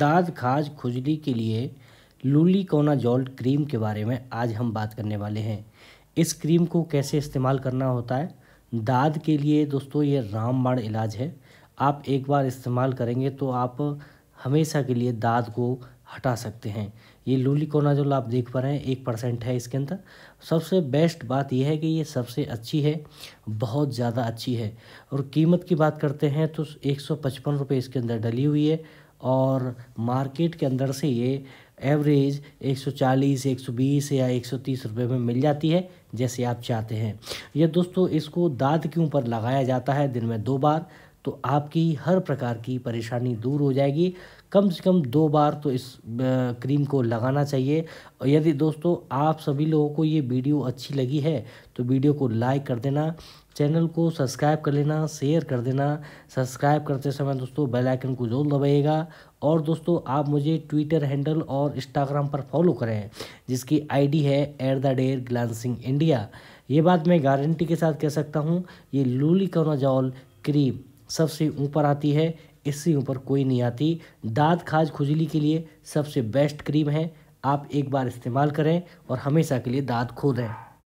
दाद खाज खुजली के लिए लूलीकोनाजोल क्रीम के बारे में आज हम बात करने वाले हैं इस क्रीम को कैसे इस्तेमाल करना होता है दाद के लिए दोस्तों ये रामबाण इलाज है आप एक बार इस्तेमाल करेंगे तो आप हमेशा के लिए दाद को हटा सकते हैं ये जो आप देख पा रहे हैं एक परसेंट है इसके अंदर सबसे बेस्ट बात यह है कि ये सबसे अच्छी है बहुत ज़्यादा अच्छी है और कीमत की बात करते हैं तो एक सौ पचपन रुपये इसके अंदर डली हुई है और मार्केट के अंदर से ये एवरेज 140, 120 या 130 रुपए में मिल जाती है जैसे आप चाहते हैं ये दोस्तों इसको दाद के ऊपर लगाया जाता है दिन में दो बार तो आपकी हर प्रकार की परेशानी दूर हो जाएगी कम से कम दो बार तो इस क्रीम को लगाना चाहिए और यदि दोस्तों आप सभी लोगों को ये वीडियो अच्छी लगी है तो वीडियो को लाइक कर देना चैनल को सब्सक्राइब कर लेना शेयर कर देना सब्सक्राइब करते समय दोस्तों बेल आइकन को जरूर दबाइएगा और दोस्तों आप मुझे ट्विटर हैंडल और इंस्टाग्राम पर फॉलो करें जिसकी आईडी है at the dare glancing India ये बात मैं गारंटी के साथ कह सकता हूँ ये लूली कोनाजॉल क्रीम सबसे ऊपर आती है इससे ऊपर कोई नहीं आती दाद खाज खुजली के लिए सबसे बेस्ट क्रीम है आप एक बार इस्तेमाल करें और हमेशा के लिए दाँत दें